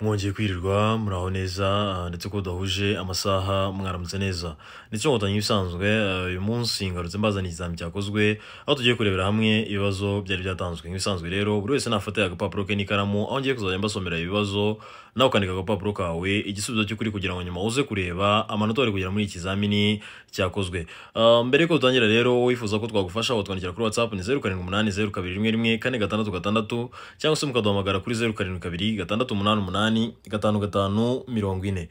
mwongeye kwirirwa muraho neza ah, ndetse ko dahuje amasaha mwaramutse neza ndetse nkotanyi ibisanzwe ah, uyu munsi ngarutse mbazaniye ikizami cyakozwe aho tugiye kurebera hamwe ibibazo byari byatanzwe nk'ibisanzwe rero buri wese nafata agapapuro ke n'ikaramu aho ngiye kuzajya mbasomera ibibazo nawe ukandika agapapuro kawe igisubizo cy'ukuri kugira ngo nyuma uze kureba amanota wari kugera muri ikizamini cyakozwe ah, mbere yuko dutangira rero wifuza ko twagufasha watwandikira kuri whatsapp ni zeru karindwi umunani zeru kabiri rimwe rimwe kane gatandatu gatandatu cyangwa se mukaduhamagara kuri zeru karindwi kabiri gatandatu umunani umunani gatanu gatanu mirongo ine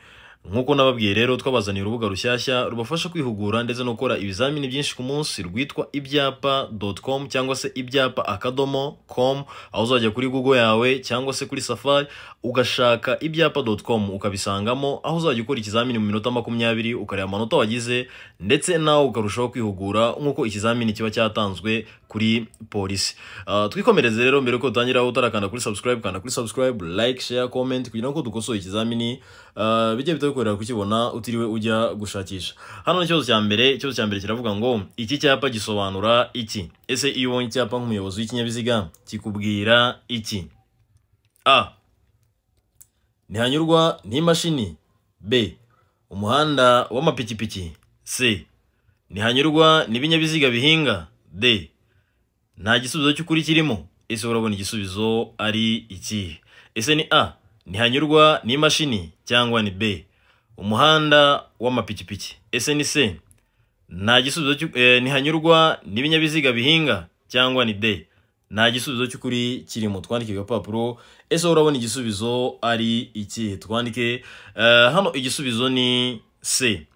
nk'uko nababwiye rero twabazaniye urubuga rushyashya rubafasha kwihugura ndetse no gukora ibizamini byinshi ku munsi rwitwa ibyapa com cyangwa se ibyapa akadomo com aho uzajya kuri google yawe cyangwa se kuri safari ugashaka ibyapa com ukabisangamo aho uzajya ukora ikizamini mu minota makumyabiri ukareba amanota wagize ndetse nawe ukarushaho kwihugura nk'uko ikizamini kiba cyatanzwe kuri polisi uh, twikomereze rero mbere ko dutangira utarakanda kuri subscribe kanda kuri subscribe like share comment kugira ngo dukosoye ikizamini uh, bijye ushobora kukibona utiriwe ujya gushakisha hano ikibazo cya mbere ikibazo cya mbere kiravuga ngo iki cyapa gisobanura iki ese iyo ubonye icyapa nk'umuyobozi w'ikinyabiziga kikubwira iki a ntihanyurwa n'imashini b umuhanda w'amapikipiki c ntihanyurwa n'ibinyabiziga bihinga d nta gisubizo cy'ukuri kirimo ese urabona igisubizo ari iki ese ni a ntihanyurwa n'imashini cyangwa ni b umuhanda w'amapikipiki ese ni se nta gisubizo eh, ntihanyurwa n'ibinyabiziga bihinga cyangwa ni de nta gisubizo cy'ukuri mu twandike agapapuro ese urabona igisubizo ari iki twandike eh, hano igisubizo ni se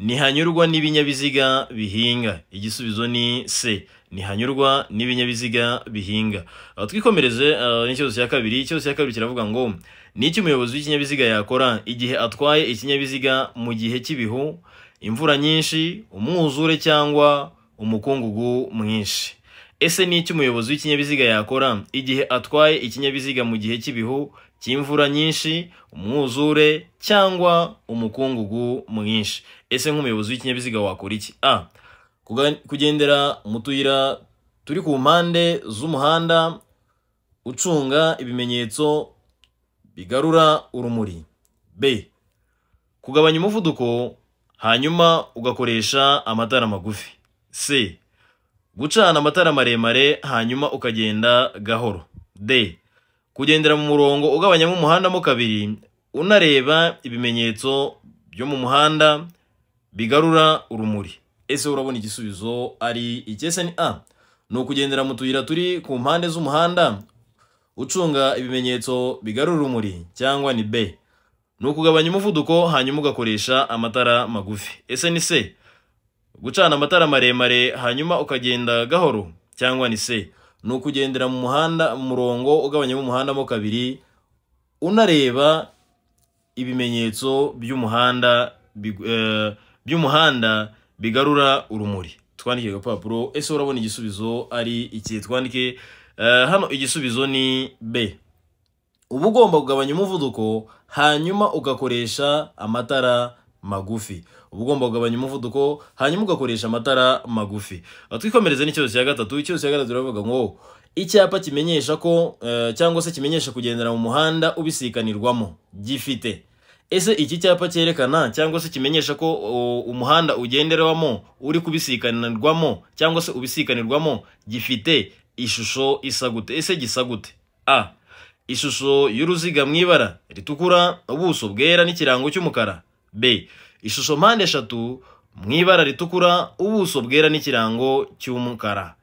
ntihanyurwa n'ibinyabiziga bihinga igisubizo ni se ntihanyurwa n'ibinyabiziga bihinga uh, twikomereze uh, n'ikibazo cya kabiri ikibazo cya kabiri kiravuga ngo n'icyo umuyobozi w'ikinyabiziga yakora igihe atwaye ikinyabiziga mu gihe cy'ibihu imvura nyinshi umwuzure cyangwa umukungugu mwinshi ese n'icyo umuyobozi w'ikinyabiziga yakora igihe atwaye ikinyabiziga mu gihe cy'ibihu cy'imvura nyinshi umwuzure cyangwa umukungugu mwinshi ese nk'umuyobozi w'ikinyabiziga wakora iki a kugendera mu tuyira turi ku mpande z'umuhanda ucunga ibimenyetso bigarura urumuri b kugabanya umuvuduko hanyuma ugakoresha amatara magufi c gucana amatara maremare hanyuma ukagenda gahoro d kugendera mu murongo ugabanyamo umuhanda mo kabiri unareba ibimenyetso byo mu muhanda bigarura urumuri ese urabona igisubizo ari icyese ni a ni ukugendera mu tuyira turi ku mpande z'umuhanda ucunga ibimenyetso bigarura urumuri cyangwa ni b ni ukugabanya umuvuduko hanyuma ugakoresha amatara magufi ese ni se gucana amatara maremare hanyuma ukagenda gahoro cyangwa ni se ni ukugendera mu muhanda murongo ugabanyamo umuhanda mo kabiri unareba ibimenyetso by'umuhanda eh, by'umuhanda bigarura urumuri twandike agapapuro ese urabona igisubizo ari iki twandike eh, hano igisubizo ni b uba ugomba kugabanya umuvuduko hanyuma ugakoresha amatara magufi uba ugomba kugabanya umuvuduko hanyuma ugakoresha amatara magufi eh, twikomereze n'ikibazo cya gatatu ikibazo cya gatatu uravuga ngo icyapa kimenyesha ko eh, cyangwa se kimenyesha kugendera mu muhanda ubisikanirwamo gifite ese iki cyapa cyerekana cyangwa se kimenyesha ko umuhanda ugenderwamo uri kubisikanirwamo cyangwa se ubisikanirwamo gifite ishusho isa gute ese gisa gute a ishusho y'uruziga mu ibara ritukura ubuso bwera n'ikirango cy'umukara b ishusho mpande eshatu mu ibara ritukura ubuso bwera n'ikirango cy'umukara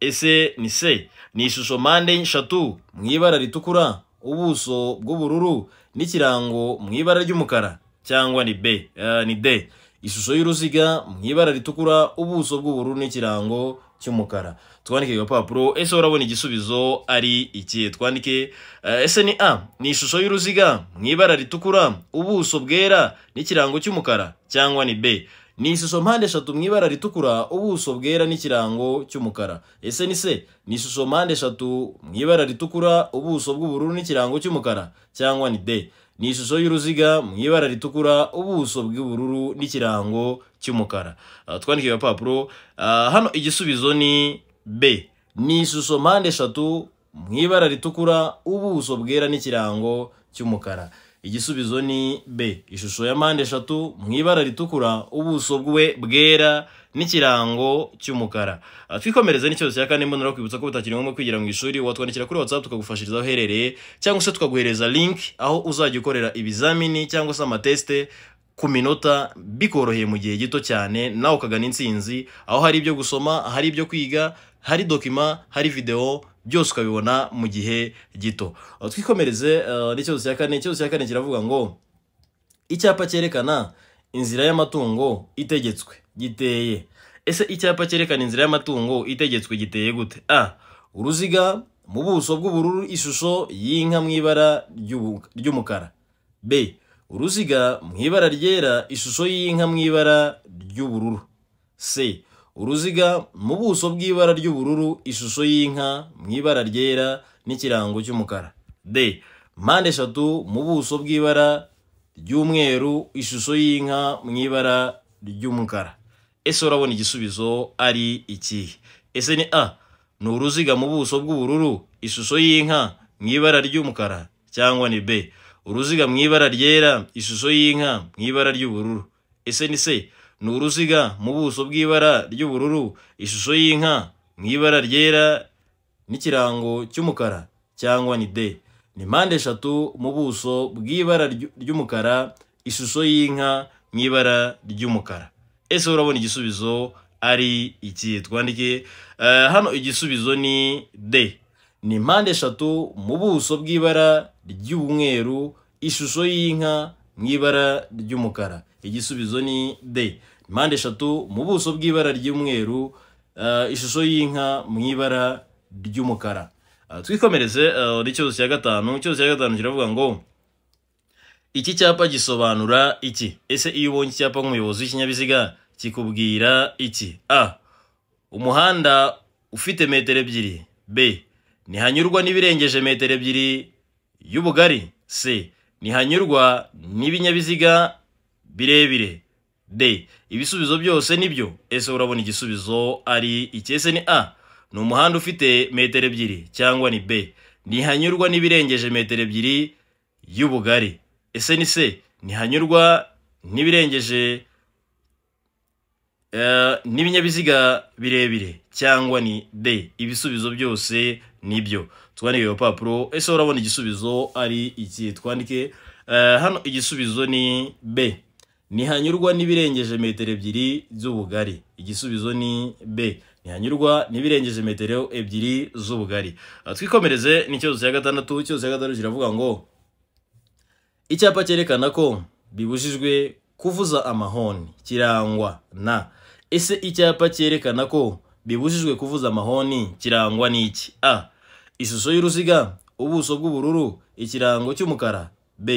ese ni se ni ishusho mpande eshatu mu ibara ritukura ubuso bw'ubururu n'ikirango mu ibara ry'umukara cyangwa ni b eh, ni d ishusho y'uruziga mu ibara ritukura ubuso bw'ubururu n'ikirango cy'umukara twandike agapapuro ese urabona igisubizo ari iki twandike eh, ese ni a ni ishusho y'uruziga mu ibara ritukura ubuso bwera n'ikirango cy'umukara cyangwa ni b ni ishusho mpande eshatu mu ibara ritukura ubuso bwera n'ikirango cy'umukara ese ni se ni ishusho mpande eshatu mu ibara ritukura ubuso bw'ubururu n'ikirango cy'umukara cyangwa ni de ni ishusho y'uruziga mu ibara ritukura ubuso bw'ubururu n'ikirango cy'umukara ah, twandike ibipapuro ah, hano igisubizo ni b ni ishusho mpande eshatu mu ibara ritukura ubuso bwera n'ikirango cy'umukara igisubizo ni b ishusho ya mpande eshatu mu ibara ritukura ubuso bwe bwera n'ikirango cy'umukara ah, twikomereze n'ikibazo cya kane mbonera kwibutsa ko bitakiri ngombwa kwigira mu ishuri watwandikira kuri whatsapp tukagufashiriza aho uherereye cyangwa se tukaguhereza link aho uzajya ukorera ibizamini cyangwa se amatesite ku minota bikoroheye mu gihe gito cyane nawe ukagana insinzi aho hari ibyo gusoma hari ibyo kwiga hari dokima hari videwo byose ukabibona mu gihe gito uh, twikomereze uh, n'ikibazo cya kane ikibazo cya kane kiravuga ngo icyapa cyerekana inzira y'amatungo itegetswe giteye ese icyapa cyerekana inzira y'amatungo itegetswe giteye gute a uruziga mu buso bw'ubururu ishusho y'inka mu ibara ry'umukara b uruziga mu ibara ryera ishusho y'inka mu ibara ry'ubururu c uruziga mu buso bw'ibara ry'ubururu ishusho y'inka mu ibara ryera n'ikirango cy'umukara d mpande eshatu mu buso bw'ibara ry'umweru ishusho y'inka mu ibara ry'umukara ese urabona igisubizo ari ikihe ese ni a ni uruziga mu buso bw'ubururu ishusho y'inka mu ibara ry'umukara cyangwa ni b uruziga mu ibara ryera ishusho y'inka mu ibara ry'ubururu ese ni se ni uruziga mu buso bw'ibara ry'ubururu ishusho y'inka mu ibara ryera n'ikirango cy'umukara cyangwa ni de ni mpande eshatu mu buso bw'ibara ry'umukara ishusho y'inka mu ibara ry'umukara ese urabona igisubizo ari iki twandike eh, hano igisubizo ni de ni mpande eshatu mu buso bw'ibara ry'umweru ishusho y'inka mu ibara ry'umukara igisubizo ni de mpande eshatu mu buso bw'ibara ry'umweru eh, ishusho y'inka mu ibara ry'umukara eh, twikomereze n'ikibazo eh, cya gatanu cyose cya gatanu kiravuga ngo iki cyapa gisobanura iki ese iyo ubonye icyapa nk'umuyobozi w'ikinyabiziga kikubwira iki a umuhanda ufite metero ebyiri b ntihanyurwa n'ibirengeje metero ebyiri y'ubugari c ntihanyurwa n'ibinyabiziga birebire de ibisubizo byose nibyo ese urabona igisubizo ari icyese ni a ni umuhanda ufite metero ebyiri cyangwa ni b ntihanyurwa n'ibirengeje metero ebyiri y'ubugari ese ni se ntihanyurwa n'ibirengeje eh, n'ibinyabiziga birebire cyangwa ni d ibisubizo byose nibyo twandike urupapuro ese urabona igisubizo ari iki twandike eh, hano igisubizo ni b Nihanyurwa n'ibirengeje metero ebyiri z'ubugari igisubizo ni b nihanyurwa n'ibirengeje metero ebyiri z'ubugari twikomereze n'ikibazo cya gatandatu cyose cya gatandatu kiravuga ngo icyapa cyerekana ko bibujijwe kuvuza amahoni kirangwa na ese icyapa cyerekana ko bibujijwe kuvuza amahoni kirangwa n'iki a ishusho y'uruziga ubuso bw'ubururu ikirango cy'umukara b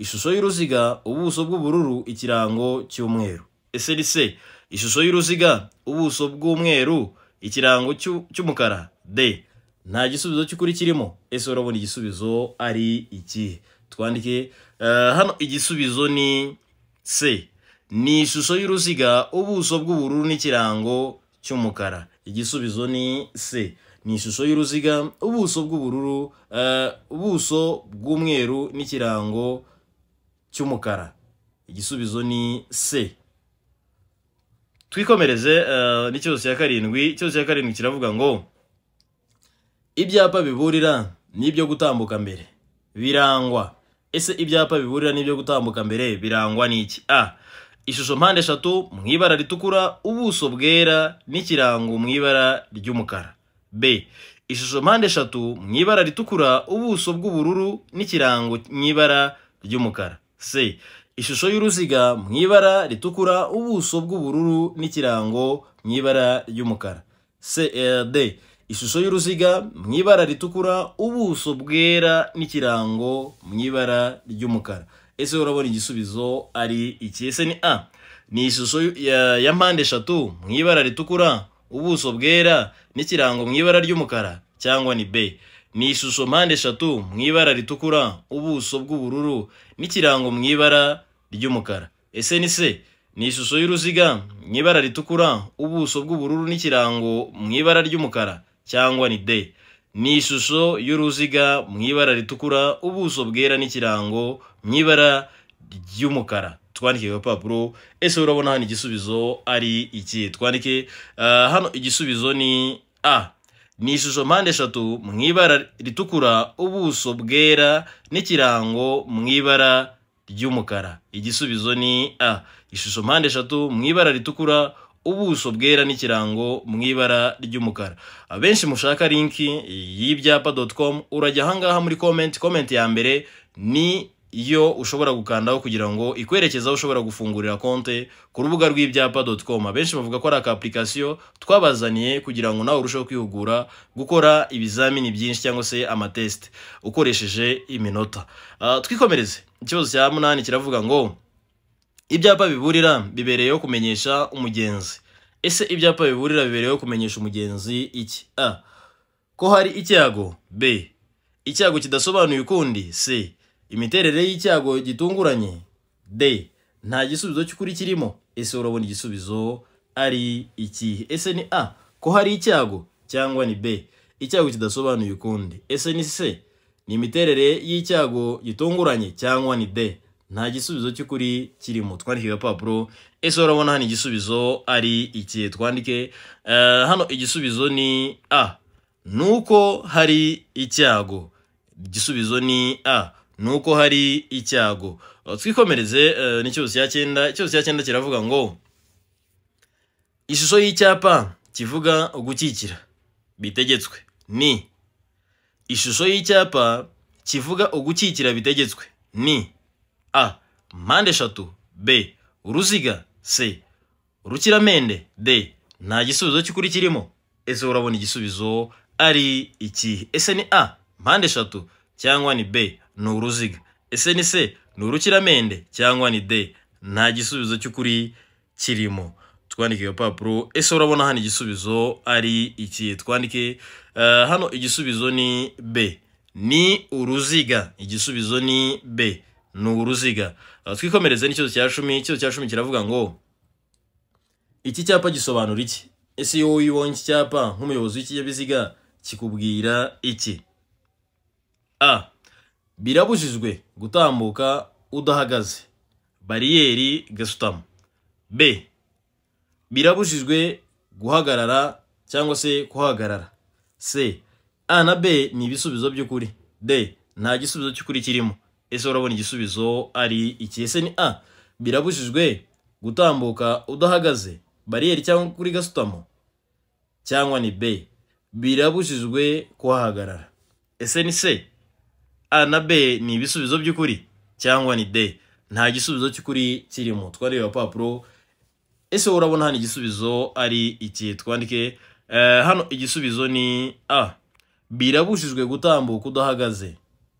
ishusho y'uruziga ubuso bw'ubururu ikirango cy'umweru SLC ishusho y'uruziga ubuso bw'umweru ikirango cy'umukara D nta gisubizo cy'ukuri kirimo ese urabona igisubizo ari iki twandike eh, hano igisubizo ni C ni ishusho y'uruziga ubuso bw'ubururu n'ikirango cy'umukara igisubizo ni C ni ishusho y'uruziga ubuso bw'ubururu eh, ubuso bw'umweru n'ikirango cy'umukara igisubizo ni c twikomereze eh, n'ikibazo cya karindwi ikibazo cya karindwi kiravuga ngo ibyapa biburira n'ibyo gutambuka mbere birangwa ese ibyapa biburira n'ibyo gutambuka mbere birangwa n'iki a ishusho mpande eshatu mu ibara ritukura ubuso bwera n'ikirango mu ibara ry'umukara b ishusho mpande eshatu mu ibara ritukura ubuso bw'ubururu n'ikirango mu ibara ry'umukara se ishusho y'uruziga mu ibara ritukura ubuso bw'ubururu n'ikirango mu ibara ry'umukara crd eh, ishusho y'uruziga mu ibara ritukura ubuso bwera n'ikirango mu ibara ry'umukara ese urabona igisubizo ari iki ese ni a ni ishusho ya mpande eshatu mu ibara ritukura ubuso bwera n'ikirango mu ibara ry'umukara cyangwa ni b ni ishusho mpande eshatu mu ibara ritukura ubuso bw'ubururu n'ikirango mu ibara ry'umukara ese ni se ni ishusho y'uruziga mu ibara ritukura ubuso bw'ubururu n'ikirango mu ibara ry'umukara cyangwa ni de ni ishusho y'uruziga mu ibara ritukura ubuso bwera n'ikirango mu ibara ry'umukara twandike agapapuro ese urabona hano igisubizo ari iki twandike ah, hano igisubizo ni a ni ishusho mpande eshatu mu ibara ritukura ubuso bwera n'ikirango mu ibara ry'umukara igisubizo ni a ishusho mpande eshatu mu ibara ritukura ubuso bwera n'ikirango mu ibara ry'umukara abenshi mushaka linki y'ibyapa dotu komu urajya ahangaha muri komenti komenti ya mbere ni iyo ushobora gukandaho kugira ngo ikwerekezaho ushobora gufungurira konte ku rubuga rw'ibyapa com abenshi bavuga ko ari aka application twabazaniye kugira ngo nawe urusheho kwihugura gukora ibizamini byinshi cyangwa se amatesite ukoresheje iminota ah, twikomereze ikibazo cya munani kiravuga ngo ibyapa biburira bibereyeho kumenyesha umugenzi ese ibyapa biburira bibereyeho kumenyesha umugenzi iki a ko hari icyago b icyago kidasobanuye ukundi c imiterere y'icyago gitunguranye de nta gisubizo cy'ukuri kirimo ese urabona igisubizo ari ikihe ese ni a ko hari icyago cyangwa ni b icyago kidasobanuye ukundi ese ni c ni imiterere y'icyago gitunguranye cyangwa ni d nta gisubizo cy'ukuri kirimo twandike agapapuro ese urabona hano igisubizo ari ikihe twandike eh, hano igisubizo ni a ni uko hari icyago igisubizo ni a ni uko hari icyago uh, twikomereze uh, n'icyuzi cya cyenda cyose cya cyenda kiravuga ngo ishusho y'icyapa kivuga gukikira bitegetswe ni ishusho y'icyapa kivuga ugukikira bitegetswe ni a mpande eshatu b uruziga c urukiramende d nta gisubizo cy'ukuri kirimo ese urabona igisubizo ari iki ese ni a mpande eshatu cyangwa ni b ni uruziga ese ni se ni urukiramende cyangwa ni de nta gisubizo cy'ukuri kirimo twandike agapapuro ese urabona hano igisubizo ari iki twandike eh, hano igisubizo ni b ni uruziga igisubizo ni b ni uruziga eh, twikomereze n'ikibazo cya cumi ikibazo cya cumi kiravuga ngo iki cyapa gisobanura iki ese iyo ubonye iki cyapa nk'umuyobozi w'ikinyabiziga kikubwira iki a birabujijwe gutambuka udahagaze bariyeri gasutamo b birabujijwe guhagarara cyangwa se kuhagarara c a na b ni ibisubizo by'ukuri d nta gisubizo cy'ukuri kirimo ese urabona igisubizo ari iki ese ni a birabujijwe gutambuka udahagaze bariyeri cyangwa kuri gasutamo cyangwa ni b birabujijwe kuhahagarara ese ni c a na b ni ibisubizo by'ukuri cyangwa ni d nta gisubizo cy'ukuri kirimo twareba papuro ese urabona hano igisubizo ari iki twandike eh, hano igisubizo ni a birabujijwe gutambuka udahagaze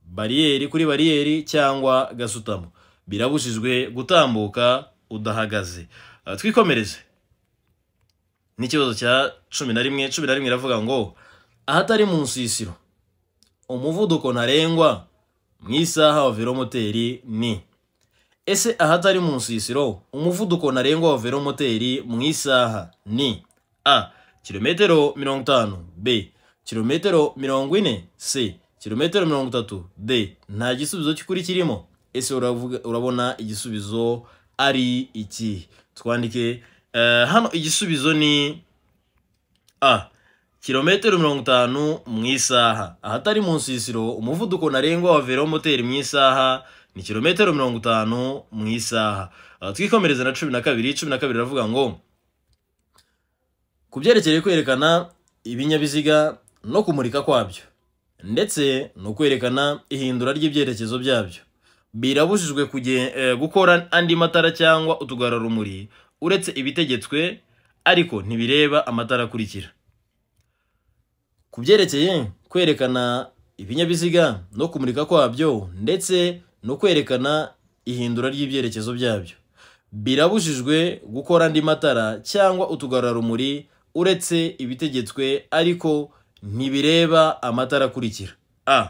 bariyeri kuri bariyeri cyangwa gasutamo birabujijwe gutambuka udahagaze eh, twikomereze n'ikibazo cya cumi na rimwe cumi na rimwe iravuga ngo ahatari mu nsisiro umuvuduko ntarengwa mu isaha wa velomoteri ni ese ahatari mu nsisiro umuvuduko ntarengwa wa velomoteri mu isaha ni a kilometero mirongo itanu b kilometero mirongo ine c kilometero mirongo itatu d nta gisubizo cy'ukuri kirimo ese urabona igisubizo ari iki twandike eh, hano igisubizo ni a kilometero mirongo itanu mu isaha ahatari mu nsisiro umuvuduko ntarengwa wa velomoteri mu isaha ni kilometero mirongo itanu mu isaha ah, twikomereza na cumi na kabiri cumi na kabiri aravuga ngo ku byerekeye kwerekana ibinyabiziga no kumurika kwabyo ndetse no kwerekana ihindura ry'ibyerekezo byabyo birabujijwe eh, gukora andi matara cyangwa utugararumuri uretse ibitegetswe ariko ntibireba amatara akurikira ku byerekeye kwerekana ibinyabiziga no kumurika kwabyo ndetse no kwerekana ihindura ry'ibyerekezo byabyo birabujijwe gukora andi matara cyangwa utugarurarumuri uretse ibitegetswe ariko ntibireba amatara akurikira a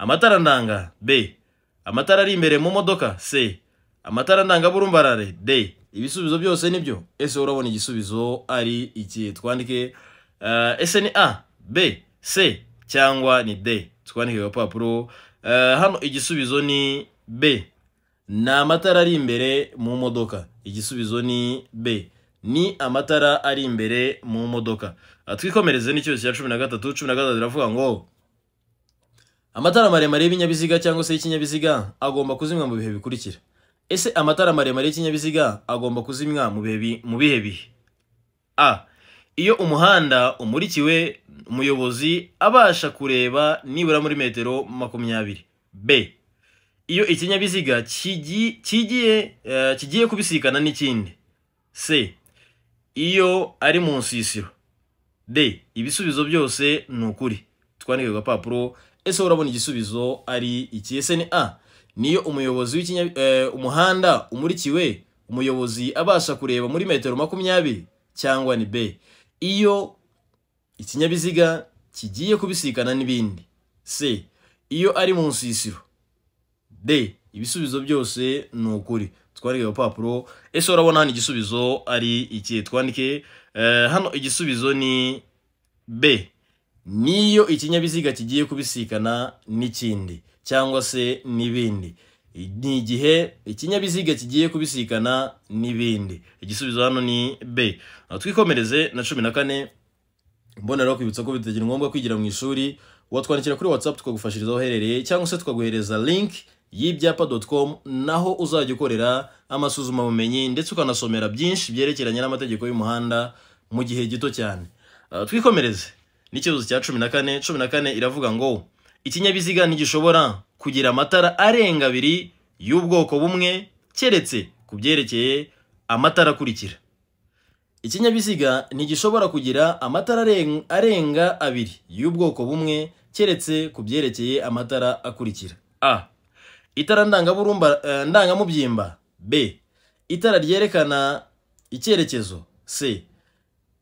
amatara ndanga b amatara ari imbere mu modoka c amatara ndangaburumbarare d ibisubizo byose nibyo ese urabona igisubizo ari iki twandike ese eh, ni a b c cyangwa ni d twandike gapapuro eh, hano igisubizo ni b ni amatara ari imbere mu modoka igisubizo ni b ni amatara ari imbere mu modoka atwikomereze ah, n'icyuzi cya cumi na gatatu cumi na ngo amatara maremare y'ibinyabiziga cyangwa se y'ikinyabiziga agomba kuzimwa mu bihe bikurikira ese amatara maremare y'ikinyabiziga agomba kuzimwa mu bihe bihe a iyo umuhanda umurikiwe umuyobozi abasha kureba nibura muri metero makumyabiri b iyo ikinyabiziga eh, kigiye kubisikana n'ikindi c iyo ari mu nsisiro d ibisubizo byose ni ukuri twandike ku gapapuro ese urabona igisubizo ari iki ese ni a niyo umuyobozi eh, umuhanda umurikiwe umuyobozi abasha kureba muri metero makumyabiri cyangwa ni b iyo ikinyabiziga kigiye kubisikana n'ibindi se iyo ari mu nsisiro de ibisubizo byose ni ukuri twarege urupapuro ese urabona hano igisubizo ari iki twandike eh, hano igisubizo ni b niyo ikinyabiziga kigiye kubisikana n'ikindi cyangwa se n'ibindi ni igihe ikinyabiziga kigiye kubisikana n'ibindi igisubizo hano ni b twikomereze na cumi na kane mboneraho kwibutsa ko bitagira ngombwa kwigira mu ishuri watwandikira kuri whatsapp tukagufashiriza aho uherereye cyangwa se tukaguhereza link y'ibyapa com naho uzajya ukorera amasuzumabumenyi ndetse ukanasomera byinshi byerekeranye n'amategeko y'umuhanda mu gihe gito cyane twikomereze n'ikibazo cya cumi na kane cumi na kane iravuga ngo ikinyabiziga ntigishobora kugira amatara arenga abiri y'ubwoko bumwe keretse ku byerekeye amatara akurikira ikinyabiziga ntigishobora kugira amatara arenga abiri y'ubwoko bumwe keretse ku byerekeye amatara akurikira a itara ndangaburumba eh, ndangamubyimba b itara ryerekana icyerekezo c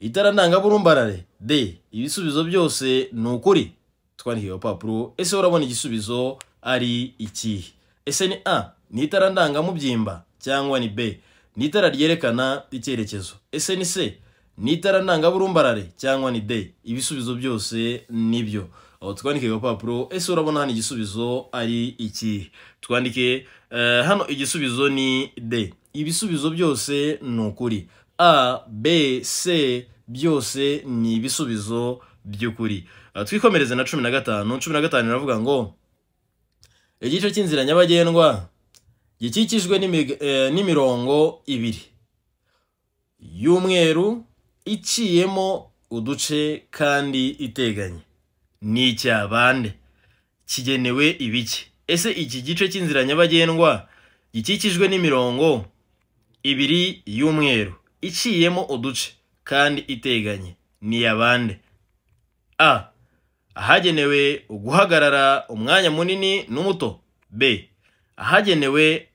itara ndangaburumbarare d ibisubizo byose ni ukuri twandikiye urupapuro ese urabona igisubizo ari ikihe ese ni a ni itara ndangamubyimba cyangwa ni b ni itara ryerekana icyerekezo ese ni c ni itara ndangaburumbarare cyangwa ni d ibisubizo byose nibyo aho twandike agapapuro ese urabona hano igisubizo ari iki twandike eh, hano igisubizo ni d ibisubizo byose ni ukuri a b c byose ni ibisubizo by'ukuri Uh, twikomereze na cumi na gatanu cumi na gatanu iravuga ngo igice cy'inzira nyabagendwa gikikijwe eh, n'imirongo ibiri y'umweru iciyemo uduce kandi iteganye ni icyabande kigenewe ibiki ese iki gice cy'inzira nyabagendwa gikikijwe n'imirongo ibiri y'umweru iciyemo uduce kandi iteganye ni iyabande a ahagenewe guhagarara umwanya munini n'umuto b ahagenewe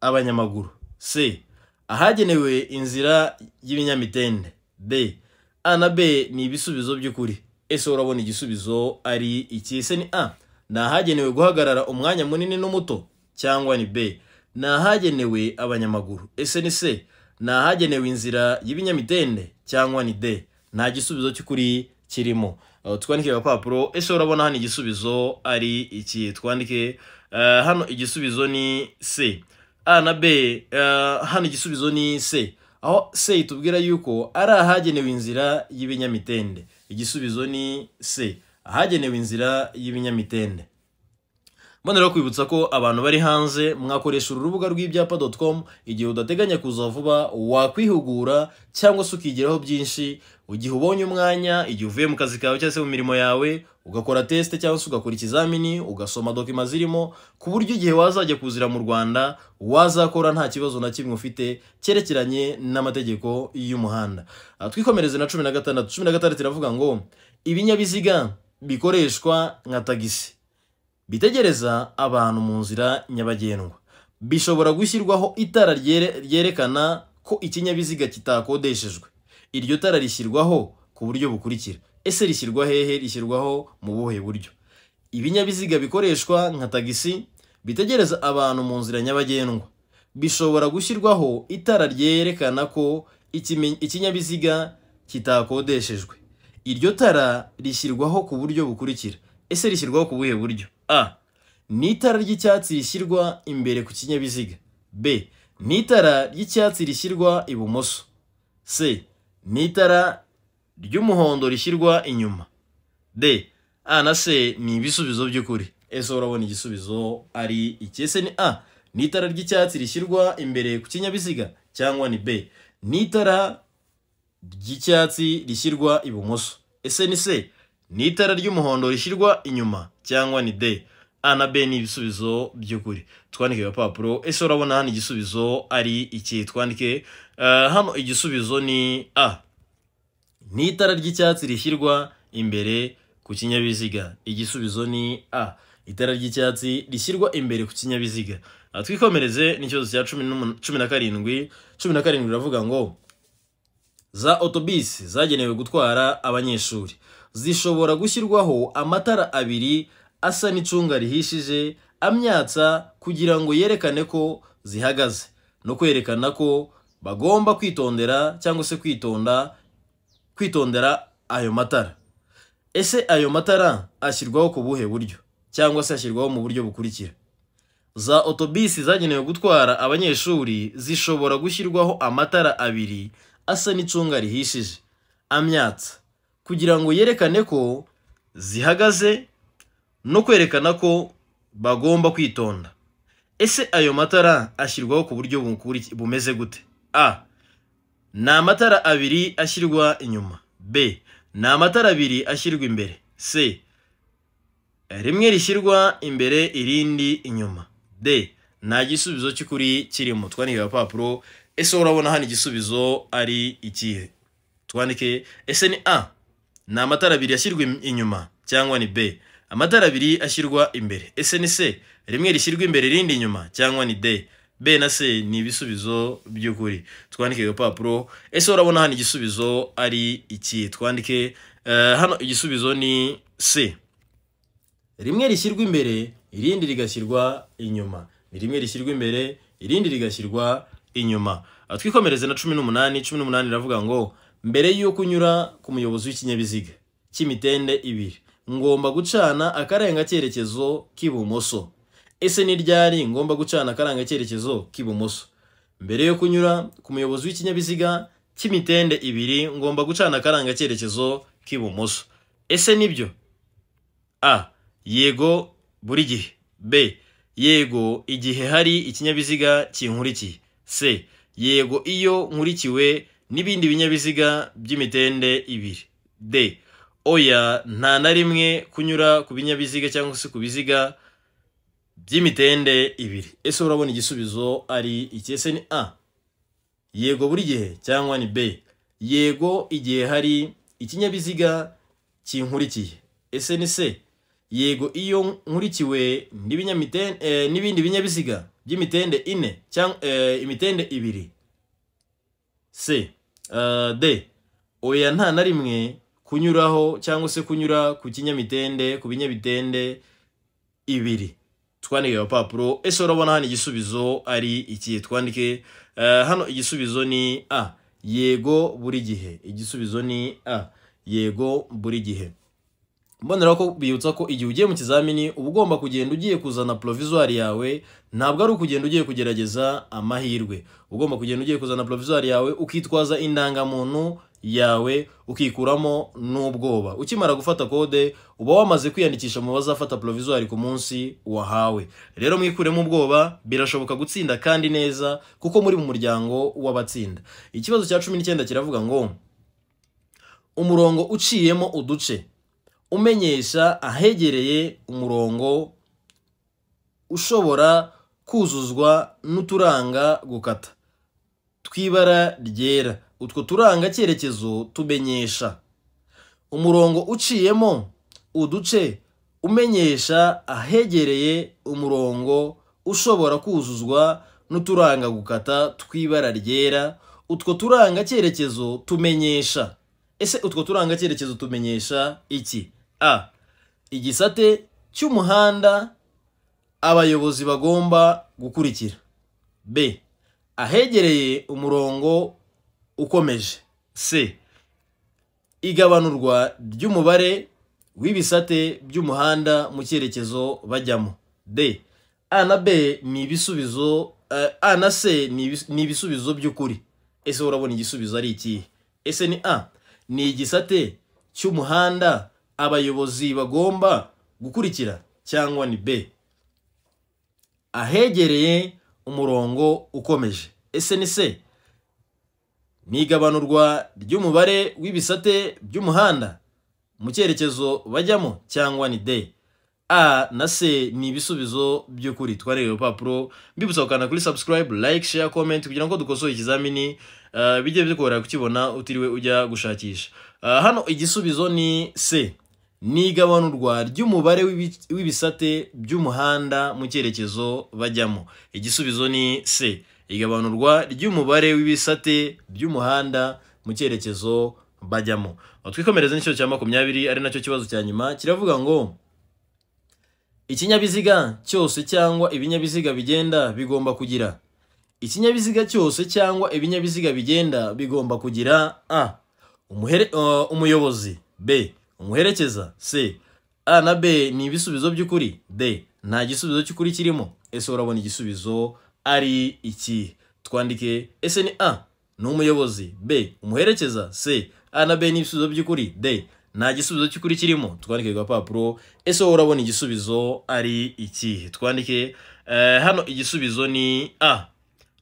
abanyamaguru c ahagenewe inzira y'ibinyamitende b a na b ni ibisubizo by'ukuri ese urabona igisubizo ari iki se ni a ni ahagenewe guhagarara umwanya munini n'umuto cyangwa ni b ni ahagenewe abanyamaguru ese ni c ni ahagenewe inzira y'ibinyamitende cyangwa ni d nta gisubizo cy'ukuri kirimo Eh, twandike agapapuro ese urabona hano igisubizo ari iki twandike eh, hano igisubizo ni c a na b eh, hano igisubizo ni c aho c itubwira yuko ari ahagenewe inzira y'ibinyamitende igisubizo ni c ahagenewe inzira y'ibinyamitende mboneraho kwibutsa ko abantu bari hanze mwakoresha urubuga rw'ibyapa doti komu igihe udateganya kuza vuba wakwihugura cyangwa se ukigiraho byinshi igihe ubonye umwanya igihe uvuye mu kazi kawe cyangwa se mu mirimo yawe ugakora tesite cyangwa se ugakora ikizamini ugasoma dokima zirimo ku buryo igihe wazajya kuzira mu rwanda wazakora nta kibazo na kimwe ufite cyerekeranye n'amategeko y'umuhanda ah, twikomereze na cumi na gatandatu cumi na gatandatu iravuga ngo ibinyabiziga bikoreshwa nka tagisi bitegereza abantu mu nzira nyabagendwa bishobora gushyirwaho itara ryerekana ko ikinyabiziga kitakodeshejwe iryo tara rishyirwaho ku buryo bukurikira ese rishyirwa hehe rishyirwaho mu buhe buryo ibinyabiziga bikoreshwa nka tagisi bitegereza abantu mu nzira nyabagendwa bishobora gushyirwaho itara ryerekana ko ikinyabiziga kitakodeshejwe iryo tara rishyirwaho ku buryo bukurikira ese rishyirwaho ku buhe buryo a ni itara ry'icyatsi rishyirwa imbere ku kinyabiziga b ni itara ry'icyatsi rishyirwa ibumoso c ni itara ry'umuhondo rishyirwa inyuma d a na c ni ibisubizo by'ukuri ese urabona igisubizo ari ikese ni a ni itara ry'icyatsi rishyirwa imbere ku kinyabiziga cyangwa ni b ni itara ry'icyatsi rishyirwa ibumoso ese ni c ni itara ry'umuhondo rishyirwa inyuma cyangwa ni de a na b ni ibisubizo by'ukuri twandike agapapuro ese urabona hano igisubizo ari iki twandike eh, hano igisubizo ni a ni itara ry'icyatsi rishyirwa imbere ku kinyabiziga igisubizo ni a itara ry'icyatsi rishyirwa imbere ku kinyabiziga ah, twikomereze n'ikibazo cya cumi na karindwi cumi na karindwi biravuga ngo za otobisi zagenewe gutwara abanyeshuri zishobora gushyirwaho amatara abiri asa n'icunga rihishije amyatsa kugira ngo yerekane ko zihagaze no kwerekana ko bagomba kwitondera cyangwa se kwitonda kwitondera ayo matara ese ayo matara ashyirwaho ku buhe buryo cyangwa se ashyirwaho mu buryo bukurikira za otobisi zagenewe gutwara abanyeshuri zishobora gushyirwaho amatara abiri asa n'icunga rihishije amyatsa kugira ngo yerekane ko zihagaze no kwerekana ko bagomba kwitonda ese ayo matara ashyirwaho ku buryo bumeze gute a ni amatara abiri ashyirwa inyuma b ni amatara abiri ashyirwa imbere c rimwe rishyirwa imbere irindi inyuma d nta gisubizo cy'ukuri kirimo twandike agapapuro ese urabona hano igisubizo ari ikihe twandike ese ni a ni amatara abiri ashyirwa inyuma cyangwa ni b amatara abiri ashyirwa imbere ese ni c rimwe rishyirwa imbere irindi inyuma cyangwa ni d b na c ni ibisubizo by'ukuri twandike agapapuro ese urabona hano igisubizo ari iki twandike eh, hano igisubizo ni c rimwe rishyirwa imbere irindi rigashyirwa inyuma ni rimwe rishyirwa imbere irindi rigashyirwa inyuma twikomereze na cumi n'umunani cumi n'umunani iravuga ngo mbere y'uko unyura ku muyobozi w'ikinyabiziga cy'imitende ibiri ngomba gucana akaranga cyerekezo k'ibumoso ese ni ryari ngomba gucana akaranga cyerekezo k'ibumoso mbere yo kunyura ku muyobozi w'ikinyabiziga cy'imitende ibiri ngomba gucana akaranga cyerekezo k'ibumoso ese nibyo a yego buri gihe b yego igihe hari ikinyabiziga kinkurikiye c yego iyo nkurikiwe n'ibindi binyabiziga by'imitende ibiri de oya nta na rimwe kunyura ku binyabiziga cyangwa se ku biziga by'imitende ibiri ese urabona igisubizo ari ese ni a yego buri gihe cyangwa ni b yego igihe hari ikinyabiziga kinkurikiye ese ni se yego iyo nkurikiwe eh, n'ibindi binyabiziga by'imitende ine cyangwa eh, imitende ibiri c uh, d oya nta na rimwe kunyuraho cyangwa se kunyura ku kinyamitende ku binyabitende ibiri twandike agapapuro ese urabona hano igisubizo ari iki twandike uh, hano igisubizo ni a yego buri gihe igisubizo ni a yego buri gihe mboneraho ko bibutsa ko igihe ugiye mu kizamini uba ugomba kugenda ugiye kuzana porovizwari yawe ntabwo ari ukugenda ugiye kugerageza amahirwe ugomba kugenda ugiye kuzana porovizwari yawe ukitwaza indangamuntu yawe ukikuramo n'ubwoba ukimara gufata kode uba wamaze kwiyandikisha mu bazafata porovizwari ku munsi wahawe rero mwikuremo ubwoba birashoboka gutsinda kandi neza kuko muri mu muryango w'abatsinda ikibazo cya cumi n'icyenda kiravuga ngo umurongo uciyemo uduce umenyesha ahegereye umurongo ushobora kuzuzwa n'uturanga gukata tw'ibara ryera utwo turanga cyerekezo tumenyesha umurongo uciyemo uduce umenyesha ahegereye umurongo ushobora kuzuzwa n'uturanga gukata tw'ibara ryera utwo turanga cyerekezo tumenyesha ese utwo turanga cyerekezo tumenyesha iki a igisate cy'umuhanda abayobozi bagomba gukurikira b ahegereye umurongo ukomeje c igabanurwa ry'umubare w'ibisate by'umuhanda mu cyerekezo bajyamo d a na b ni ibisubizo eh, a na c ni ibisubizo by'ukuri ese urabona igisubizo ari iki ese ni a ni igisate cy'umuhanda abayobozi bagomba gukurikira cyangwa ni b ahegereye umurongo ukomeje ese ni se ni igabanurwa ry'umubare w'ibisate by'umuhanda mu cyerekezo bajyamo cyangwa ni de a na se ni ibisubizo by'ukuri twarebe urupapuro mbibutsa gukanda kuri subscribe like share comment kugira ngo dukosore ikizamini uh, bijye bikora kukibona utiriwe ujya gushakisha uh, hano igisubizo ni c n'igabanurwa ry'umubare w'ibisate by'umuhanda mu cyerekezo bajyamo igisubizo ni c igabanurwa ry'umubare w'ibisate by'umuhanda mu cyerekezo bajyamo twikomereze n'icyo cya makumyabiri ari nacyo kibazo cya nyuma kiravuga ngo ikinyabiziga cyose cyangwa ibinyabiziga bigenda bigomba kugira ikinyabiziga cyose cyangwa ibinyabiziga bigenda bigomba kugira a uh, umuyobozi b umuherekeza c a na b ni ibisubizo by'ukuri d nta gisubizo cy'ukuri kirimo ese urabona igisubizo ari iki twandike ese ni a ni umuyobozi b umuherekeza c a na b ni ibisubizo by'ukuri d nta gisubizo cy'ukuri kirimo twandike ku gapapuro ese wowe urabona igisubizo ari iki twandike eh, hano igisubizo ni a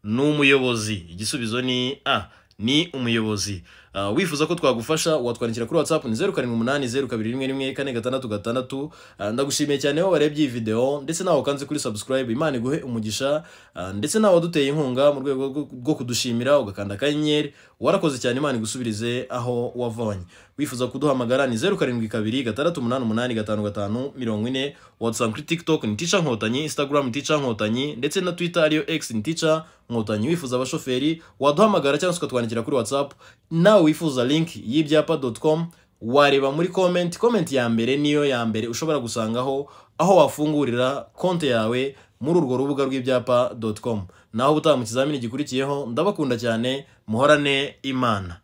ni umuyobozi igisubizo ni a ni umuyobozi Uh, wifuza ko twagufasha watwandikira kuri watsapu ni zeru karindwi umunani zeru kabiri rimwe rimwe kane gatandatu gatandatu uh, ndagushimiye cyane aho warebye iyi videwo ndetse nawe ukanze kuri sabusikarayibu imana iguhe umugisha uh, ndetse nawe waduteye inkunga mu rwego rwo kudushimira ugakanda akanyenyeri warakoze cyane imana igusubirize aho wavanye wifuza kuduhamagara ni zeru karindwi kabiri gatandatu umunani umunani gatanu gatanu mirongo ine watsanga kuri tikitoki ni tica nkotanyi instagram ni tica nkotanyi ndetse na twita ariyo x ni tica nkotanyi wifuza abashoferi waduhamagara cyangwa se ukatwandikira kuri watsapu nawe wifuza link y'ibyapa wareba muri comment comment ya mbere niyo ya mbere ushobora gusangaho aho wafungurira konti yawe muri urwo rubuga rw'ibyapa.com naho ubutaha mu kizamini gikurikiyeho ndabakunda cyane muhorane imana